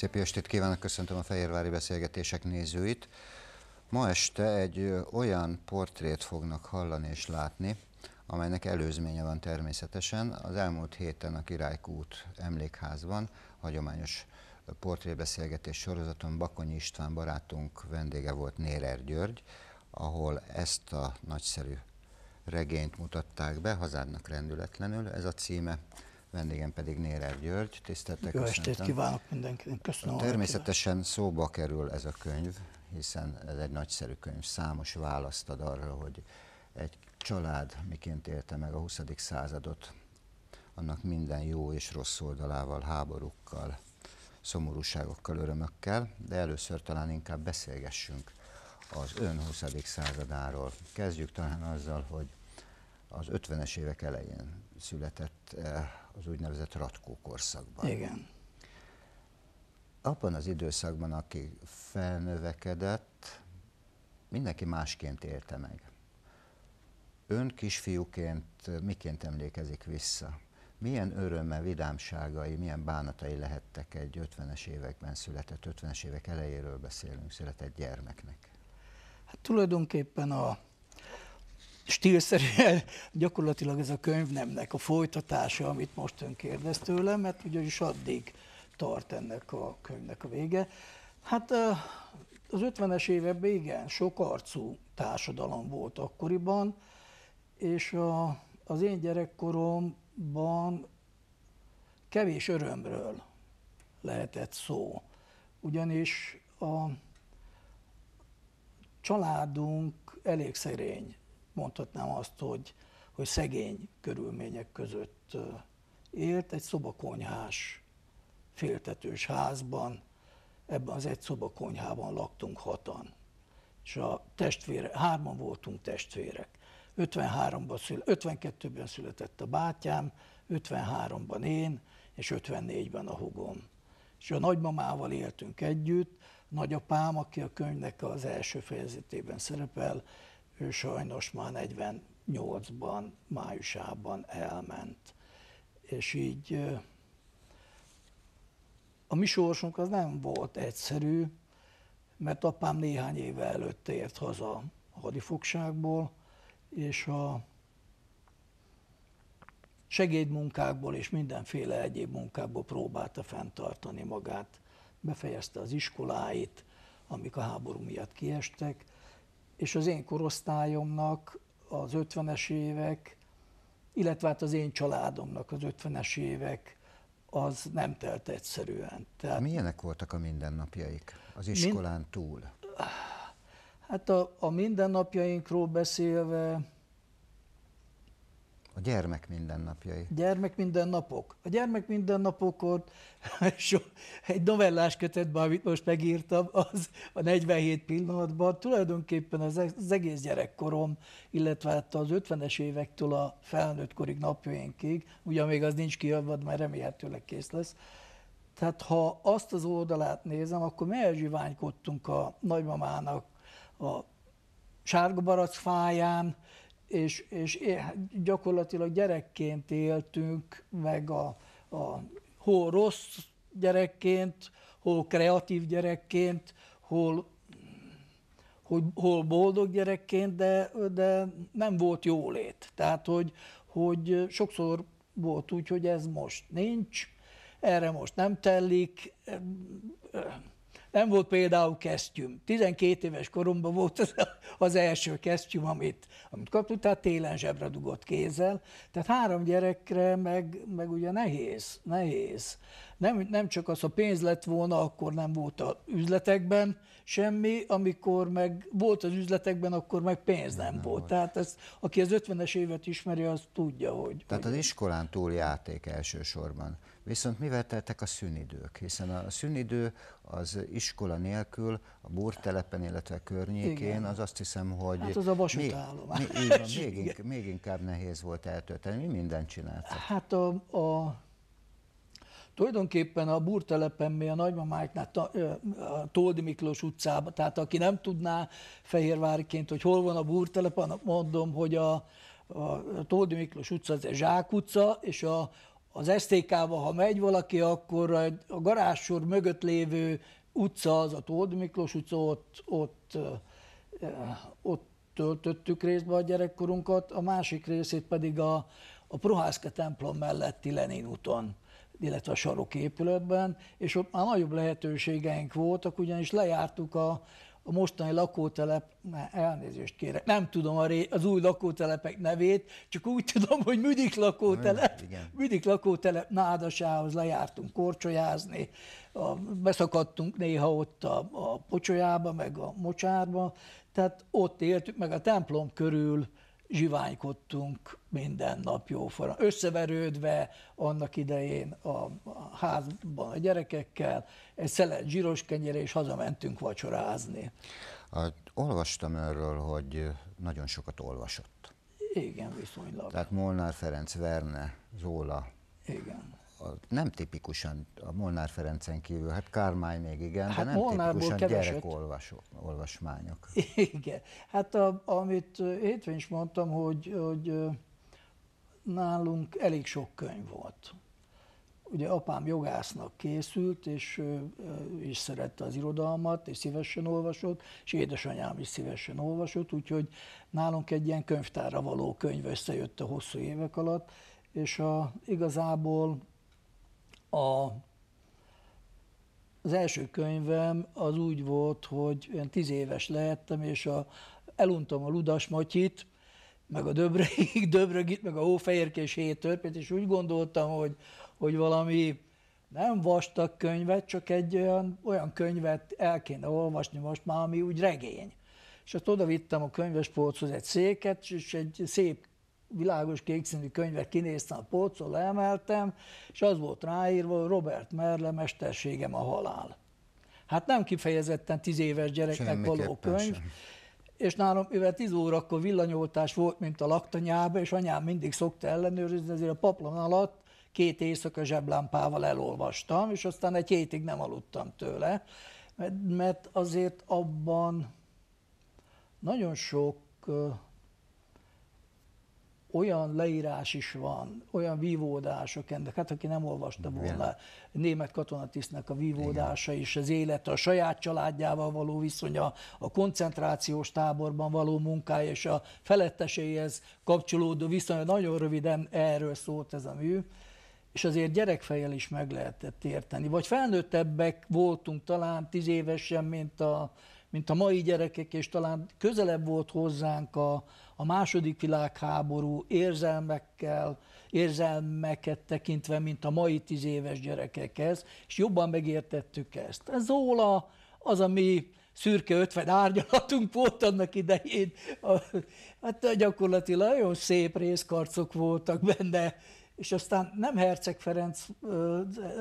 Szép estét kívánok, köszöntöm a Fehérvári Beszélgetések nézőit. Ma este egy olyan portrét fognak hallani és látni, amelynek előzménye van természetesen. Az elmúlt héten a Királykút emlékházban hagyományos portrébeszélgetés sorozaton Bakony István barátunk vendége volt Nérer György, ahol ezt a nagyszerű regényt mutatták be, Hazádnak rendületlenül ez a címe vendégem pedig Nérer György. Tiszteltek, Jó köszöntöm. estét kívánok mindenkinek, köszönöm. Természetesen kívánok. szóba kerül ez a könyv, hiszen ez egy nagyszerű könyv, számos választ ad arra, hogy egy család miként élte meg a 20. századot, annak minden jó és rossz oldalával, háborúkkal, szomorúságokkal, örömökkel, de először talán inkább beszélgessünk az ön 20. századáról. Kezdjük talán azzal, hogy az 50-es évek elején született eh, az úgynevezett ratkó korszakban. Igen. Abban az időszakban, aki felnövekedett, mindenki másként élte meg. Ön kisfiúként eh, miként emlékezik vissza? Milyen örömmel, vidámságai, milyen bánatai lehettek egy 50-es években született, 50-es évek elejéről beszélünk, született gyermeknek? Hát tulajdonképpen a stílszerűen gyakorlatilag ez a könyvnemnek a folytatása, amit most ön kérdez tőlem, mert ugyanis addig tart ennek a könyvnek a vége. Hát az 50-es években igen, sok arcú társadalom volt akkoriban, és a, az én gyerekkoromban kevés örömről lehetett szó. Ugyanis a családunk elég szerény mondhatnám azt, hogy, hogy szegény körülmények között élt, egy szobakonyhás, féltetős házban, ebben az egy szobakonyhában laktunk hatan. És a testvére, hárman voltunk testvérek. 53-ban szül, 52-ben született a bátyám, 53-ban én, és 54-ben a hugom. És a nagymamával éltünk együtt, nagyapám, aki a könyvnek az első fejezetében szerepel, ő sajnos már 48-ban, májusában elment. És így a mi sorsunk az nem volt egyszerű, mert apám néhány éve előtt ért haza a hadifogságból, és a segédmunkákból és mindenféle egyéb munkákból próbálta fenntartani magát. Befejezte az iskoláit, amik a háború miatt kiestek, és az én korosztályomnak az 50-es évek, illetve hát az én családomnak az 50-es évek az nem telt egyszerűen. Tehát Milyenek voltak a mindennapjaik az iskolán túl? Hát a, a mindennapjainkról beszélve, a gyermek mindennapjai. Gyermek mindennapok. A gyermek mindennapokot so, egy novellás kötetben, amit most megírtam, az a 47 pillanatban tulajdonképpen e-, az, egész gyerekkorom, illetve hát az 50-es évektől a korig napjainkig, ugyan még az nincs kiadva, mert remélhetőleg kész lesz, tehát ha azt az oldalát nézem, akkor mi elzsiványkodtunk a nagymamának a sárga barack fáján, és, és gyakorlatilag gyerekként éltünk meg a, a hol rossz gyerekként, hol kreatív gyerekként, hol, hogy, hol boldog gyerekként, de, de nem volt jólét. Tehát, hogy, hogy sokszor volt úgy, hogy ez most nincs, erre most nem tellik, nem volt például kesztyűm. 12 éves koromban volt az, az első kesztyűm, amit, amit kaptunk, tehát télen zsebre dugott kézzel. Tehát három gyerekre meg, meg ugye nehéz, nehéz. Nem, nem csak az, a pénz lett volna, akkor nem volt az üzletekben semmi, amikor meg volt az üzletekben, akkor meg pénz nem, nem volt. volt. Tehát ez, aki az 50-es évet ismeri, az tudja, hogy... Tehát hogy... az iskolán túl játék elsősorban. Viszont mivel teltek a szünidők? Hiszen a szünidő az iskola nélkül a bortelepen, illetve a környékén, Igen. az azt hiszem, hogy... Hát az a vasútállomás. Még, még, még, inkább, még inkább nehéz volt eltölteni. Mi mindent csináltak? Hát a, a Tulajdonképpen a búrtelepen mi a nagymamáknál, a Toldi Miklós utcában, tehát aki nem tudná fehérváriként, hogy hol van a búrtelepen, mondom, hogy a, a Toldi Miklós utca, ez a Zsák utca, és a, az STK-ba, ha megy valaki, akkor a garázsor mögött lévő utca, az a Tóth Miklós utca, ott, ott, ott töltöttük részbe a gyerekkorunkat, a másik részét pedig a, a Prohászka templom melletti Lenin úton illetve a saroképületben és ott már nagyobb lehetőségeink voltak, ugyanis lejártuk a, a mostani lakótelep, már elnézést kérek, nem tudom a ré, az új lakótelepek nevét, csak úgy tudom, hogy Müdik lakótelep, Igen. Müdik lakótelep nádasához lejártunk korcsolyázni, a, beszakadtunk néha ott a, a pocsolyába, meg a mocsárba, tehát ott éltük, meg a templom körül zsiványkodtunk minden nap jóforan, összeverődve annak idején a házban a gyerekekkel, egy szelet zsíros kenyére, és hazamentünk vacsorázni. A, olvastam erről, hogy nagyon sokat olvasott. Igen, viszonylag. Tehát Molnár Ferenc, Verne, Zola. Igen. A, nem tipikusan a Molnár Ferencen kívül, hát Kármány még igen, hát de nem Molnárból tipikusan keveset. gyerekolvasó, olvasmányok. Igen, hát a, amit hétvén is mondtam, hogy, hogy nálunk elég sok könyv volt ugye apám jogásznak készült, és, és szerette az irodalmat, és szívesen olvasott, és édesanyám is szívesen olvasott, úgyhogy nálunk egy ilyen könyvtárra való könyv összejött a hosszú évek alatt, és a, igazából a, az első könyvem az úgy volt, hogy én tíz éves lehettem, és a, eluntam a Ludas Matyit, meg a Döbrögit, Döbrögit, meg a Hófehérkés hét törpét, és úgy gondoltam, hogy hogy valami nem vastag könyvet, csak egy olyan, olyan könyvet el kéne olvasni most már, ami úgy regény. És ott oda vittem a könyvespolchoz egy széket, és egy szép világos kékszínű könyvet kinéztem a polcon, leemeltem, és az volt ráírva, hogy Robert Merle mesterségem a halál. Hát nem kifejezetten tíz éves gyereknek való könyv, sem. és nálam, mivel tíz órakor villanyoltás volt, mint a laktanyába, és anyám mindig szokta ellenőrizni, ezért a paplan alatt két éjszaka zseblámpával elolvastam, és aztán egy hétig nem aludtam tőle, mert azért abban nagyon sok olyan leírás is van, olyan vívódások ennek, hát aki nem olvasta volna, Igen. német katonatisztnek a vívódása Igen. és az élete, a saját családjával való viszonya, a koncentrációs táborban való munkája és a feletteséhez kapcsolódó viszonya, nagyon röviden erről szólt ez a mű, és azért gyerekfejjel is meg lehetett érteni. Vagy felnőttebbek voltunk talán tíz évesen, mint a, mint a mai gyerekek, és talán közelebb volt hozzánk a, a második világháború érzelmekkel, érzelmeket tekintve, mint a mai tíz éves gyerekekhez, és jobban megértettük ezt. Ez Zóla az, ami szürke ötven árnyalatunk volt annak idején. A, hát gyakorlatilag nagyon szép részkarcok voltak benne, és aztán nem Herceg Ferenc,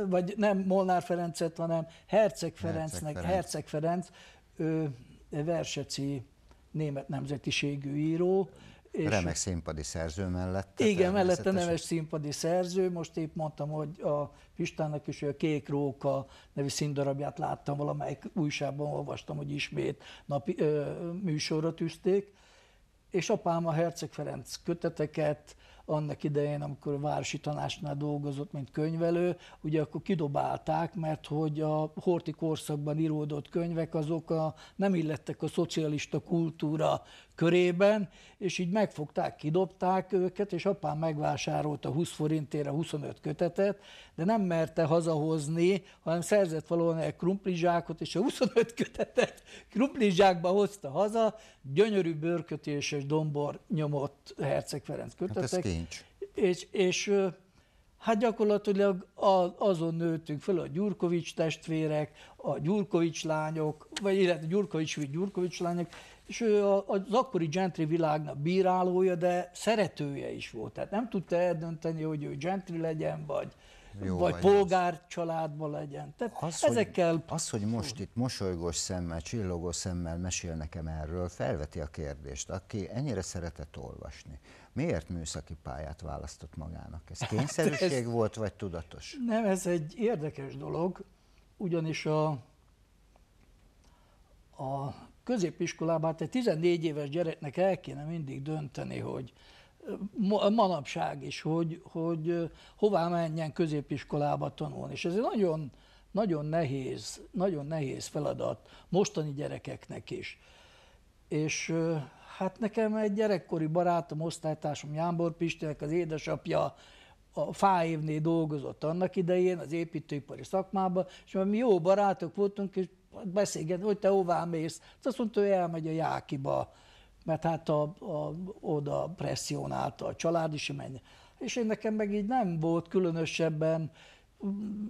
vagy nem Molnár Ferencet, hanem Herceg Ferencnek, Herceg Ferenc, Herceg Ferenc verseci német nemzetiségű író, és Remek színpadi szerző mellett. Igen, mellette neves színpadi szerző. Most épp mondtam, hogy a Pistának is hogy a Kék Róka nevű színdarabját láttam, valamelyik újságban olvastam, hogy ismét napi, ö, műsorra tűzték. És apám a Herceg Ferenc köteteket, annak idején, amikor a városi tanácsnál dolgozott, mint könyvelő, ugye akkor kidobálták, mert hogy a horti korszakban íródott könyvek azok a, nem illettek a szocialista kultúra körében, és így megfogták, kidobták őket, és apám megvásárolta 20 forintért a 25 kötetet, de nem merte hazahozni, hanem szerzett valóan egy krumplizsákot, és a 25 kötetet krumplizsákba hozta haza, gyönyörű bőrkötéses dombor nyomott Herceg Ferenc hát kötetek. Hát és, és Hát gyakorlatilag azon nőttünk föl a Gyurkovics testvérek, a Gyurkovics lányok, vagy illetve Gyurkovics, vagy Gyurkovics lányok, és ő az akkori gentry világnak bírálója, de szeretője is volt. Tehát nem tudta eldönteni, hogy ő gentry legyen, vagy, Jó, vagy, vagy polgárcsaládban legyen. Tehát az, ezekkel... Hogy, az, hogy most itt mosolygós szemmel, csillogó szemmel mesél nekem erről, felveti a kérdést, aki ennyire szeretett olvasni. Miért műszaki pályát választott magának? Ez hát kényszerűség hát ez, volt, vagy tudatos? Nem, ez egy érdekes dolog, ugyanis a, a középiskolában hát egy 14 éves gyereknek el kéne mindig dönteni, hogy manapság is, hogy, hogy hová menjen középiskolába tanulni. És ez egy nagyon, nagyon nehéz, nagyon nehéz feladat mostani gyerekeknek is. És hát nekem egy gyerekkori barátom, osztálytársam Jánbor Pistének az édesapja a fáévnél dolgozott annak idején az építőipari szakmában, és mi jó barátok voltunk, és beszélgetni, hogy te hová mész. Hát azt mondta, hogy elmegy a Jákiba, mert hát a, a, oda presszionálta a család is, menj. És én nekem meg így nem volt különösebben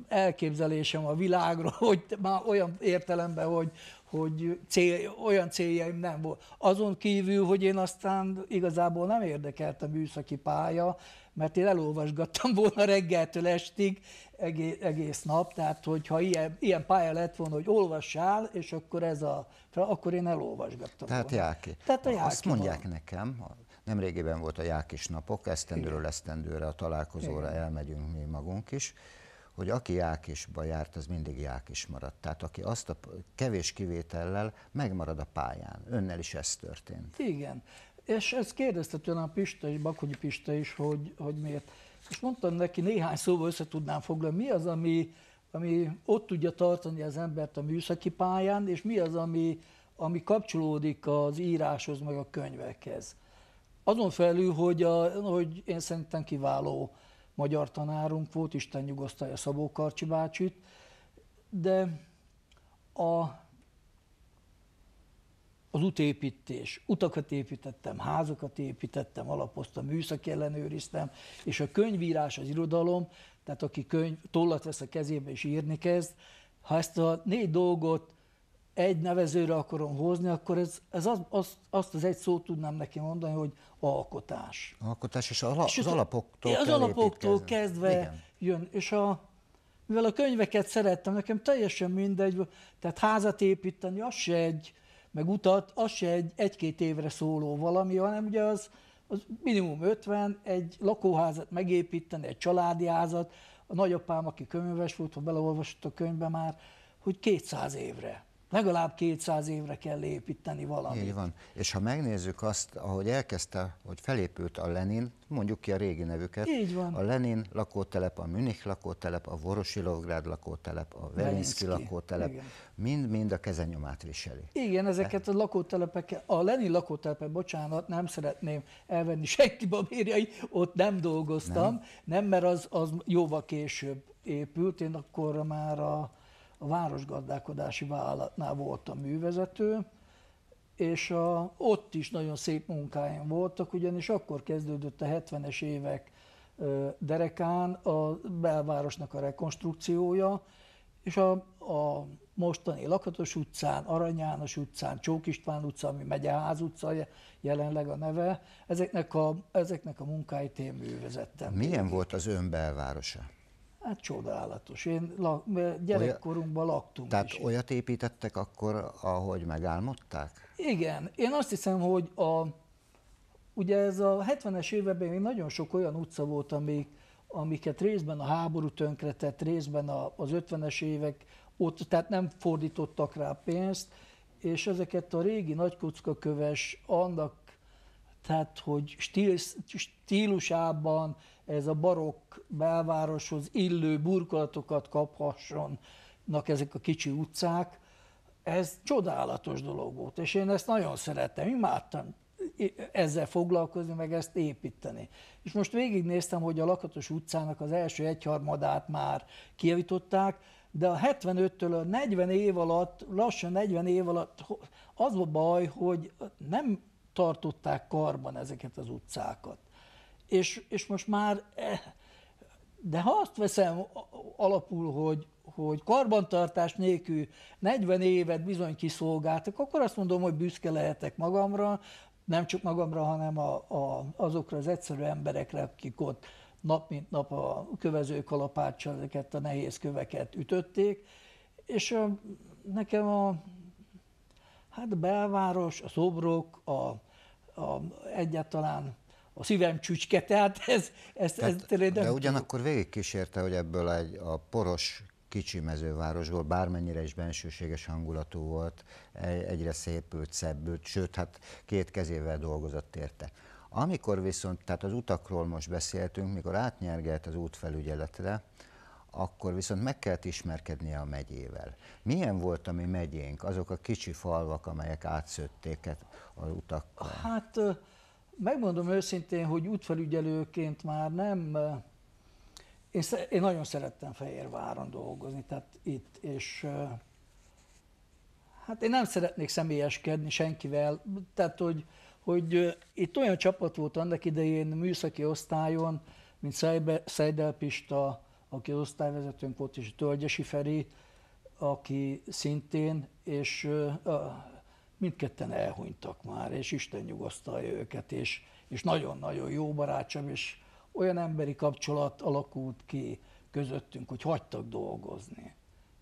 elképzelésem a világról, hogy már olyan értelemben, hogy, hogy cél, olyan céljaim nem volt. Azon kívül, hogy én aztán igazából nem érdekelt a műszaki pálya, mert én elolvasgattam volna reggeltől estig egész, egész nap, tehát hogyha ilyen, ilyen pálya lett volna, hogy olvassál, és akkor ez a, akkor én elolvasgattam Tehát volna. Jáki. Tehát a Jáki Azt mondják van. nekem, nemrégében volt a Jákis napok, esztendőről Igen. esztendőre a találkozóra Igen. elmegyünk mi magunk is, hogy aki Jákisba járt, az mindig Jákis maradt. Tehát aki azt a kevés kivétellel megmarad a pályán. Önnel is ez történt. Igen. És ezt kérdezte tőlem a Pista Bakonyi Pista is, hogy, hogy miért. És mondtam neki néhány szóval össze tudnám foglalni, mi az, ami, ami ott tudja tartani az embert a műszaki pályán, és mi az, ami, ami kapcsolódik az íráshoz, meg a könyvekhez. Azon felül, hogy, a, hogy én szerintem kiváló magyar tanárunk volt, Isten nyugosztalja Szabó Karcsi bácsit, de a az útépítés, utakat építettem, házakat építettem, alapoztam, műszak ellenőriztem, és a könyvírás, az irodalom, tehát aki könyv, tollat vesz a kezébe és írni kezd, ha ezt a négy dolgot egy nevezőre akarom hozni, akkor ez, ez az, azt, azt az egy szót tudnám neki mondani, hogy alkotás. Alkotás, és, ala, és az, az alapoktól Az alapoktól kezdve Igen. jön, és a, mivel a könyveket szerettem, nekem teljesen mindegy, tehát házat építeni, az se egy, meg utat, az se egy, egy-két évre szóló valami, hanem ugye az, az minimum 50, egy lakóházat megépíteni, egy családi házat, a nagyapám, aki könyves volt, ha beleolvasott a könyvbe már, hogy 200 évre. Legalább 200 évre kell építeni valamit. Így van. És ha megnézzük azt, ahogy elkezdte, hogy felépült a Lenin, mondjuk ki a régi nevüket. Így van. A Lenin lakótelep, a Münich lakótelep, a Vorosilovgrád lakótelep, a Velinszki lakótelep, mind-mind a kezenyomát viseli. Igen, ezeket a lakótelepeket, a Lenin lakótelepet, bocsánat, nem szeretném elvenni senki babérjai, ott nem dolgoztam, nem, nem mert az, az jóval később épült, én akkor már a a Városgazdálkodási Vállalatnál voltam művezető, és a, ott is nagyon szép munkáim voltak, ugyanis akkor kezdődött a 70-es évek derekán a belvárosnak a rekonstrukciója, és a, a mostani Lakatos utcán, Arany János utcán, Csók István utca, ami Megyeház utca jelenleg a neve, ezeknek a, ezeknek a munkáit én művezettem. Milyen volt az ön belvárosa? Hát csodálatos. Én la, gyerekkorunkban laktunk Tehát is. olyat építettek akkor, ahogy megálmodták? Igen. Én azt hiszem, hogy a, ugye ez a 70-es években még nagyon sok olyan utca volt, amik, amiket részben a háború tönkretett, részben a, az 50-es évek, ott, tehát nem fordítottak rá pénzt, és ezeket a régi nagykockaköves, annak, tehát hogy stíl, stílusában, ez a barokk belvároshoz illő burkolatokat kaphassonnak ezek a kicsi utcák, ez csodálatos dolog volt, és én ezt nagyon szerettem, imádtam ezzel foglalkozni, meg ezt építeni. És most végignéztem, hogy a Lakatos utcának az első egyharmadát már kijavították, de a 75-től a 40 év alatt, lassan 40 év alatt az a baj, hogy nem tartották karban ezeket az utcákat és, és most már, de ha azt veszem alapul, hogy, hogy karbantartás nélkül 40 évet bizony kiszolgáltak, akkor azt mondom, hogy büszke lehetek magamra, nem csak magamra, hanem a, a, azokra az egyszerű emberekre, akik ott nap mint nap a kövező kalapáccsal ezeket a nehéz köveket ütötték, és a nekem a, hát a belváros, a szobrok, a, a egyáltalán a szívem csücske, tehát ez, ez, tehát, ez tényleg De ugyanakkor végigkísérte, hogy ebből egy, a poros kicsi mezővárosból, bármennyire is bensőséges hangulatú volt, e, egyre szépült, szebbült, sőt, hát két kezével dolgozott érte. Amikor viszont, tehát az utakról most beszéltünk, mikor átnyergelt az útfelügyeletre, akkor viszont meg kellett ismerkednie a megyével. Milyen volt a mi megyénk, azok a kicsi falvak, amelyek átszötték az utakkal? Hát megmondom őszintén, hogy útfelügyelőként már nem... Én, én nagyon szerettem Fehérváron dolgozni, tehát itt, és hát én nem szeretnék személyeskedni senkivel, tehát hogy, hogy itt olyan csapat volt annak idején műszaki osztályon, mint Szejdel Pista, aki az osztályvezetőnk volt, és Tölgyesi Feri, aki szintén, és mindketten elhunytak már, és Isten nyugasztalja őket, és, és nagyon-nagyon jó barátsam, és olyan emberi kapcsolat alakult ki közöttünk, hogy hagytak dolgozni.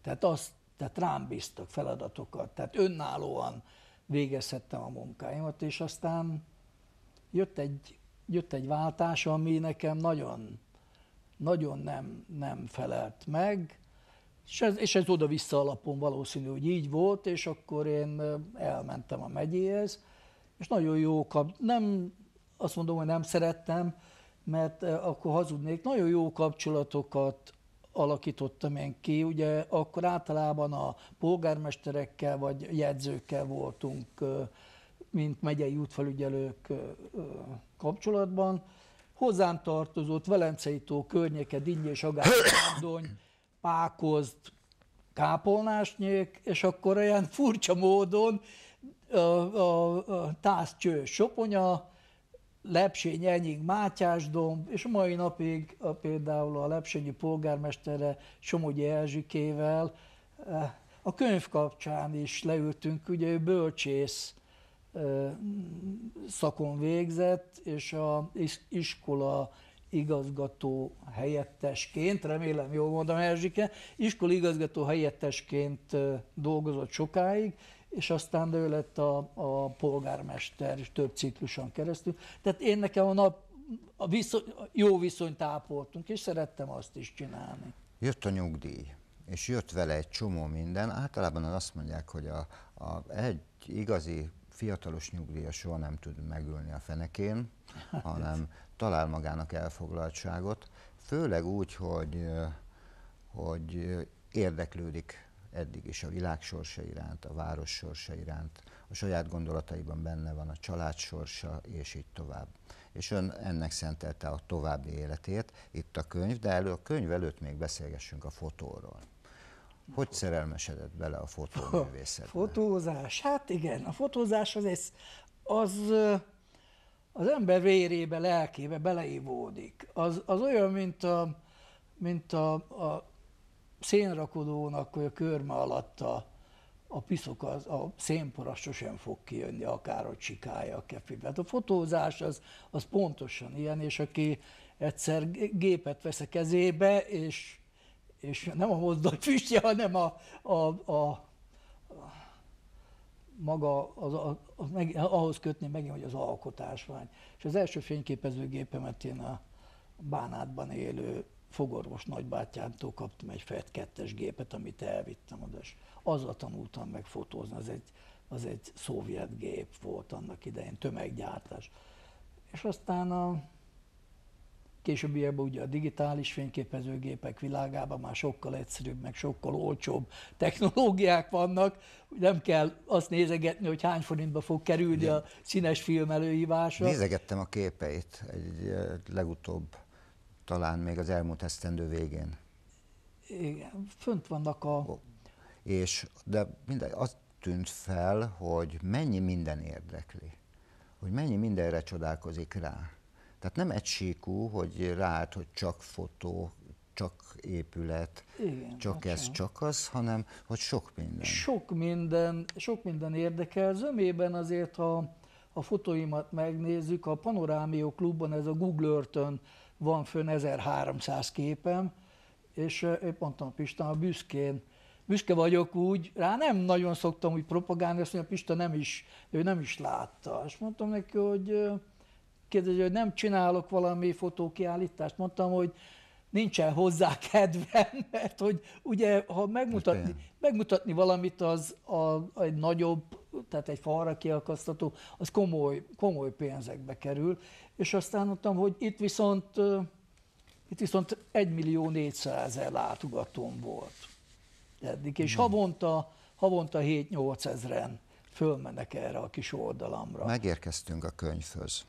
Tehát, azt, tehát rám bíztak feladatokat, tehát önállóan végezhettem a munkáimat, és aztán jött egy, jött egy váltás, ami nekem nagyon, nagyon nem, nem felelt meg, és ez, és ez oda-vissza alapon valószínű, hogy így volt, és akkor én elmentem a megyéhez, és nagyon jó kap, nem azt mondom, hogy nem szerettem, mert akkor hazudnék, nagyon jó kapcsolatokat alakítottam én ki, ugye akkor általában a polgármesterekkel vagy jegyzőkkel voltunk, mint megyei útfelügyelők kapcsolatban. Hozzám tartozott Velencei tó környéke, Dinnyi és Agádony pákozt, kápolnásnyék, és akkor olyan furcsa módon a, a, a tászcső soponya, Lepsény, Enyig, domb, és a mai napig a, például a Lepsényi polgármestere Somogyi Elzsikével a könyv kapcsán is leültünk, ugye ő bölcsész szakon végzett, és a iskola igazgató helyettesként, remélem jól mondom Erzsike, iskolai igazgató helyettesként dolgozott sokáig, és aztán ő lett a, a polgármester és több cikluson keresztül. Tehát én nekem a nap a viszony, jó viszonyt ápoltunk, és szerettem azt is csinálni. Jött a nyugdíj, és jött vele egy csomó minden. Általában azt mondják, hogy a, a, egy igazi fiatalos nyugdíjas soha nem tud megülni a fenekén, hanem talál magának elfoglaltságot, főleg úgy, hogy, hogy érdeklődik eddig is a világ sorsa iránt, a város sorsa iránt, a saját gondolataiban benne van a család sorsa, és így tovább. És ön ennek szentelte a további életét, itt a könyv, de elő a könyv előtt még beszélgessünk a fotóról. Hogy szerelmesedett bele a fotóművészetbe? Fotózás, hát igen, a fotózás az, az, az az ember vérébe, lelkébe beleivódik. Az, az olyan, mint a, mint a, a szénrakodónak, hogy a körme alatt a, a piszok, az, a szénpora sosem fog kijönni, a csikája a kefibe. Hát a fotózás az, az pontosan ilyen, és aki egyszer gépet vesz a kezébe, és, és nem a mozdony füstje, hanem a, a, a maga, az, az, az meg, ahhoz kötni, megint, hogy az alkotásvány. És az első fényképezőgépemet én a Bánátban élő fogorvos nagybátyámtól kaptam egy FED 2 gépet, amit elvittem oda, és azzal tanultam meg fotózni, az egy, az egy szovjet gép volt annak idején, tömeggyártás. És aztán a Későbbiekben ugye a digitális fényképezőgépek világában már sokkal egyszerűbb, meg sokkal olcsóbb technológiák vannak. Nem kell azt nézegetni, hogy hány forintba fog kerülni Igen. a színes film előhívása. Nézegettem a képeit egy eh, legutóbb, talán még az elmúlt esztendő végén. Igen, fönt vannak a... Oh. És, de minden, azt tűnt fel, hogy mennyi minden érdekli, hogy mennyi mindenre csodálkozik rá. Tehát nem egységú, hogy rád, hogy csak fotó, csak épület, Igen, csak bocsánat. ez, csak az, hanem hogy sok minden. Sok minden, sok minden érdekel. Zömében azért, ha a fotóimat megnézzük, a Panorámió klubban ez a Google earth van fönn 1300 képem, és épp mondtam a büszkén, büszke vagyok úgy, rá nem nagyon szoktam úgy propagálni, azt mondja, Pista nem is, ő nem is látta. És mondtam neki, hogy kérdezi, hogy nem csinálok valami fotókiállítást. Mondtam, hogy nincsen hozzá kedvem, mert hogy ugye, ha megmutatni, megmutatni valamit, az a, egy nagyobb, tehát egy falra kiakasztató, az komoly, komoly pénzekbe kerül, és aztán mondtam, hogy itt viszont, itt viszont 1 millió 400 ezer látogatón volt eddig, és hmm. havonta, havonta 7-8 ezeren fölmennek erre a kis oldalamra. Megérkeztünk a könyvhöz.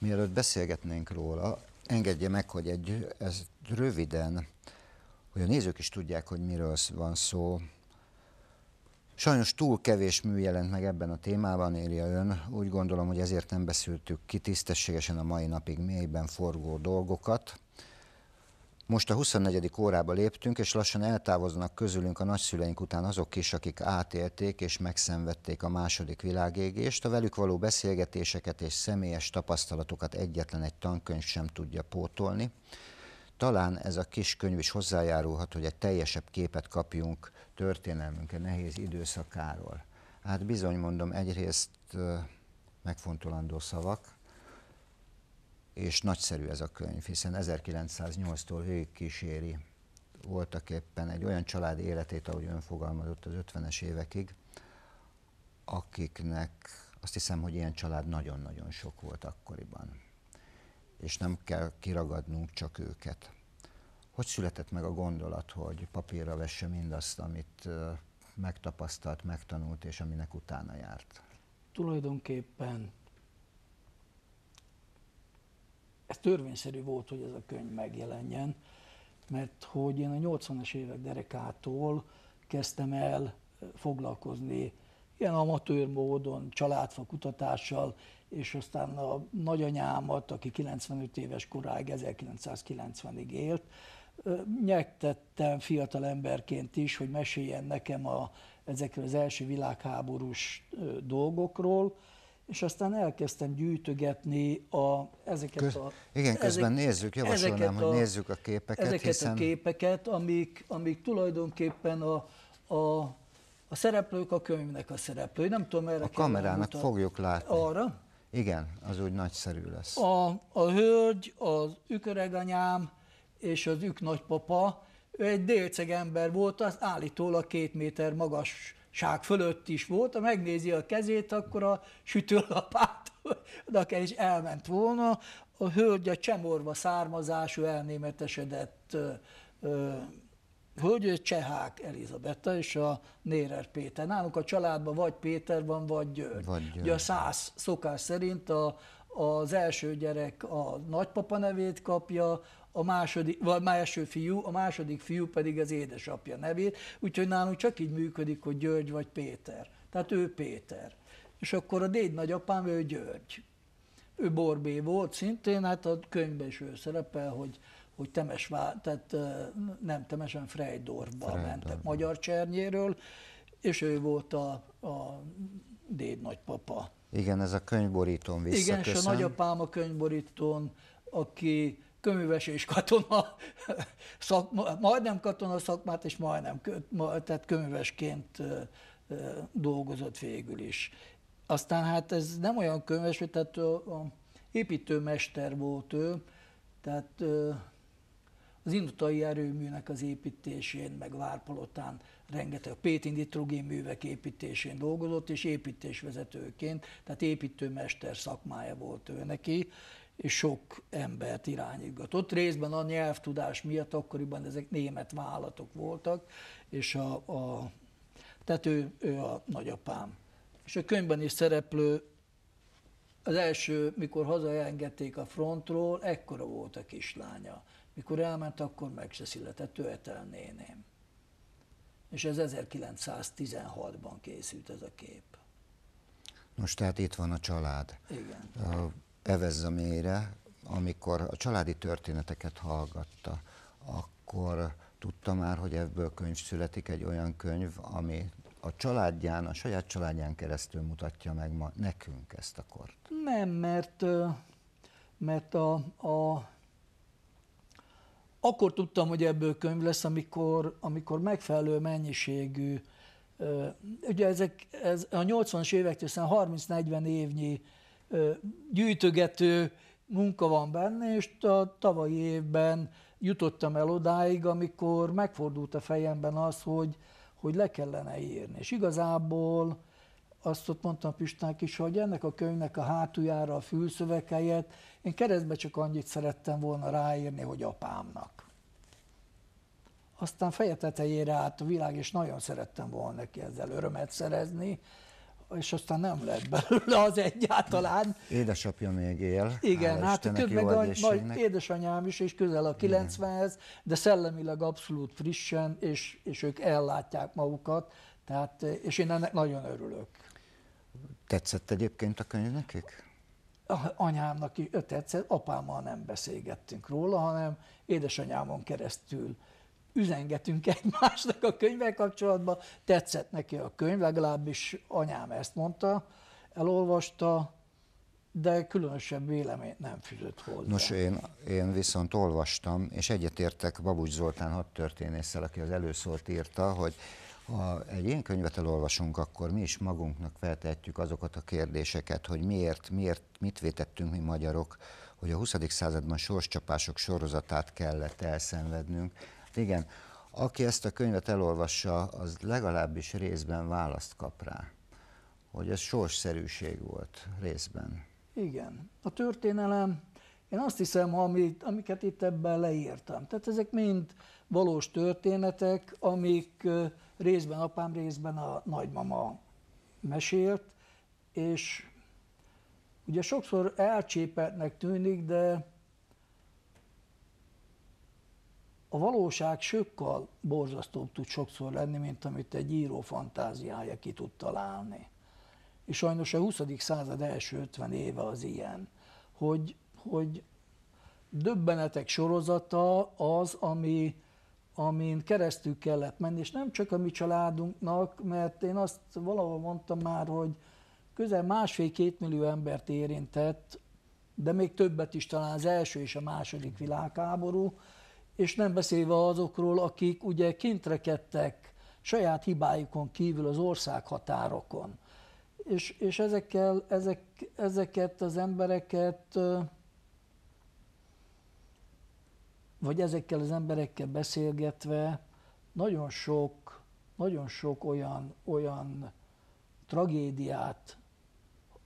Mielőtt beszélgetnénk róla, engedje meg, hogy egy, ez röviden, hogy a nézők is tudják, hogy miről van szó. Sajnos túl kevés mű jelent meg ebben a témában, írja ön. Úgy gondolom, hogy ezért nem beszéltük ki tisztességesen a mai napig mélyben forgó dolgokat. Most a 24. órába léptünk, és lassan eltávoznak közülünk a nagyszüleink után azok is, akik átélték és megszenvedték a második világégést. A velük való beszélgetéseket és személyes tapasztalatokat egyetlen egy tankönyv sem tudja pótolni. Talán ez a kis könyv is hozzájárulhat, hogy egy teljesebb képet kapjunk történelmünk nehéz időszakáról. Hát bizony mondom, egyrészt megfontolandó szavak, és nagyszerű ez a könyv, hiszen 1908-tól végig kíséri voltak éppen egy olyan család életét, ahogy ön fogalmazott az 50-es évekig, akiknek azt hiszem, hogy ilyen család nagyon-nagyon sok volt akkoriban. És nem kell kiragadnunk csak őket. Hogy született meg a gondolat, hogy papírra vesse mindazt, amit megtapasztalt, megtanult, és aminek utána járt? Tulajdonképpen ez törvényszerű volt, hogy ez a könyv megjelenjen, mert hogy én a 80-as évek derekától kezdtem el foglalkozni ilyen amatőr módon, családfa kutatással, és aztán a nagyanyámat, aki 95 éves koráig, 1990-ig élt, nyektettem fiatal emberként is, hogy meséljen nekem a, ezekről az első világháborús dolgokról, és aztán elkezdtem gyűjtögetni a, ezeket Köz, a... Igen, közben ezek, nézzük, javasolnám, a, hogy nézzük a képeket, Ezeket hiszen... a képeket, amik, amik tulajdonképpen a, a, a szereplők a könyvnek a szereplői. Nem tudom, erre A kamerának mutat. fogjuk látni. Arra? Igen, az úgy nagyszerű lesz. A, a hölgy, az üköreganyám és az ük nagypapa, ő egy délceg ember volt, az állítólag két méter magas ság fölött is volt, ha megnézi a kezét, akkor a sütőlapát akár is elment volna. A hölgy a csemorva származású elnémetesedett ö, ö, hölgy, Csehák Elizabetta és a Nérer Péter. Nálunk a családban vagy Péter van, vagy György. Vagy György. Ugye a száz szokás szerint a, az első gyerek a nagypapa nevét kapja, a második, vagy első fiú, a második fiú pedig az édesapja nevét, úgyhogy nálunk csak így működik, hogy György vagy Péter. Tehát ő Péter. És akkor a négy nagyapám, ő György. Ő Borbé volt szintén, hát a könyvben is ő szerepel, hogy, hogy Temes tehát nem Temesen, Frejdorba mentek Magyar Csernyéről, és ő volt a, a déd nagypapa. Igen, ez a könyvborítón visszaköszön. Igen, és a nagyapám a könyvborítón, aki köműves és katona szakma, majdnem katona szakmát, és majdnem, tehát köművesként dolgozott végül is. Aztán hát ez nem olyan köműves, tehát a, a építőmester volt ő, tehát az indutai erőműnek az építésén, meg Várpalotán rengeteg, a pétinditrogén művek építésén dolgozott, és építésvezetőként, tehát építőmester szakmája volt ő neki, és sok embert irányítgatott. Részben a nyelvtudás miatt akkoriban ezek német vállalatok voltak, és a, a, tető, ő, a nagyapám. És a könyvben is szereplő, az első, mikor hazaengedték a frontról, ekkora volt a kislánya. Mikor elment, akkor meg se született, ő Etel néném. És ez 1916-ban készült ez a kép. Most tehát itt van a család. Igen. A evezze mélyre, amikor a családi történeteket hallgatta, akkor tudta már, hogy ebből könyv születik, egy olyan könyv, ami a családján, a saját családján keresztül mutatja meg ma nekünk ezt a kort. Nem, mert, mert a, a akkor tudtam, hogy ebből könyv lesz, amikor, amikor megfelelő mennyiségű, ugye ezek, ez a 80-as évektől, hiszen 30-40 évnyi gyűjtögető munka van benne, és a tavalyi évben jutottam el odáig, amikor megfordult a fejemben az, hogy, hogy le kellene írni. És igazából azt ott mondtam Pistánk is, hogy ennek a könyvnek a hátuljára a fülszöveg helyett én keresztbe csak annyit szerettem volna ráírni, hogy apámnak. Aztán feje tetejére állt a világ, és nagyon szerettem volna neki ezzel örömet szerezni, és aztán nem lett belőle az egyáltalán. Édesapja még él. Igen, hát meg nagy, majd édesanyám is, és közel a 90-hez, de szellemileg abszolút frissen, és, és ők ellátják magukat, tehát, és én ennek nagyon örülök. Tetszett egyébként a könyv nekik? anyámnak is tetszett, apámmal nem beszélgettünk róla, hanem édesanyámon keresztül üzengetünk egymásnak a könyvvel kapcsolatban, tetszett neki a könyv, legalábbis anyám ezt mondta, elolvasta, de különösebb véleményt nem fűzött hozzá. Nos, én, én viszont olvastam, és egyetértek Babucs Zoltán hadtörténésszel, aki az előszólt írta, hogy ha egy ilyen könyvet elolvasunk, akkor mi is magunknak feltehetjük azokat a kérdéseket, hogy miért, miért, mit vétettünk mi magyarok, hogy a 20. században sorscsapások sorozatát kellett elszenvednünk, Hát igen. Aki ezt a könyvet elolvassa, az legalábbis részben választ kap rá, hogy ez sorsszerűség volt részben. Igen. A történelem, én azt hiszem, amit, amiket itt ebben leírtam, tehát ezek mind valós történetek, amik részben apám, részben a nagymama mesélt, és ugye sokszor elcsépeltnek tűnik, de a valóság sokkal borzasztóbb tud sokszor lenni, mint amit egy író fantáziája ki tud találni. És sajnos a 20. század első 50 éve az ilyen, hogy, hogy döbbenetek sorozata az, ami, amin keresztül kellett menni, és nem csak a mi családunknak, mert én azt valahol mondtam már, hogy közel másfél-két millió embert érintett, de még többet is talán az első és a második világháború, és nem beszélve azokról, akik ugye kintrekedtek saját hibájukon kívül az ország határokon. És, és ezekkel, ezek, ezeket az embereket, vagy ezekkel az emberekkel beszélgetve nagyon sok, nagyon sok olyan, olyan tragédiát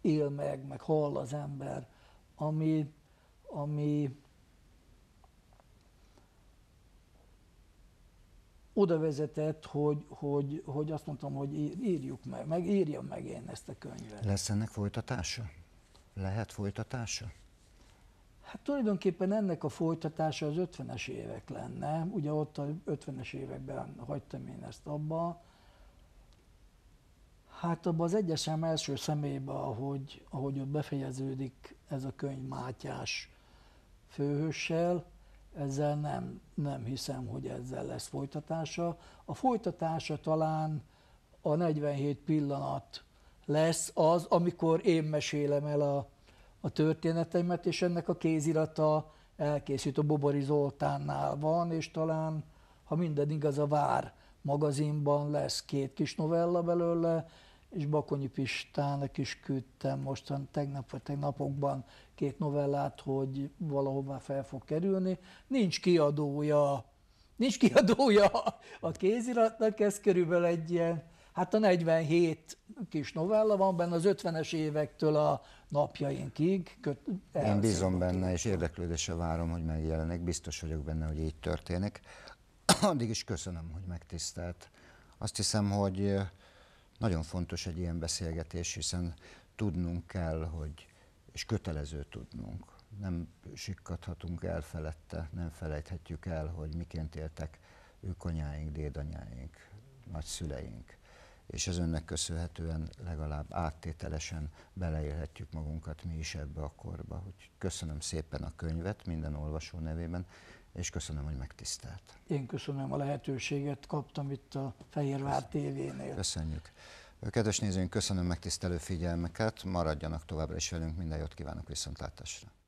él meg, meg hall az ember, ami, ami oda vezetett, hogy, hogy, hogy azt mondtam, hogy írjuk meg, meg írjam meg én ezt a könyvet. Lesz ennek folytatása? Lehet folytatása? Hát tulajdonképpen ennek a folytatása az 50-es évek lenne. Ugye ott a 50-es években hagytam én ezt abba. Hát abban az egyesem első személyben, ahogy, ahogy ott befejeződik ez a könyv Mátyás főhőssel, ezzel nem, nem hiszem, hogy ezzel lesz folytatása. A folytatása talán a 47 pillanat lesz az, amikor én mesélem el a, a történeteimet, és ennek a kézirata elkészült a Bobori Zoltánnál van, és talán, ha minden igaz, a Vár magazinban lesz két kis novella belőle, és Bakonyi Pistának is küldtem mostan tegnap vagy tegnapokban két novellát, hogy valahová fel fog kerülni. Nincs kiadója, nincs kiadója a kéziratnak, ez körülbelül egy ilyen, hát a 47 kis novella van benne az 50-es évektől a napjainkig. Köt, Én bízom benne, és érdeklődéssel várom, hogy megjelenek, Biztos vagyok benne, hogy így történik. Addig is köszönöm, hogy megtisztelt. Azt hiszem, hogy nagyon fontos egy ilyen beszélgetés, hiszen tudnunk kell, hogy, és kötelező tudnunk. Nem sikkadhatunk el felette, nem felejthetjük el, hogy miként éltek ők anyáink, dédanyáink, nagyszüleink. És ez önnek köszönhetően legalább áttételesen beleélhetjük magunkat mi is ebbe a korba. Úgyhogy köszönöm szépen a könyvet minden olvasó nevében, és köszönöm, hogy megtisztelt. Én köszönöm a lehetőséget, kaptam itt a Fehérvár tévénél. Köszönjük. Kedves nézőink, köszönöm megtisztelő figyelmeket, maradjanak továbbra is velünk, minden jót kívánok viszontlátásra.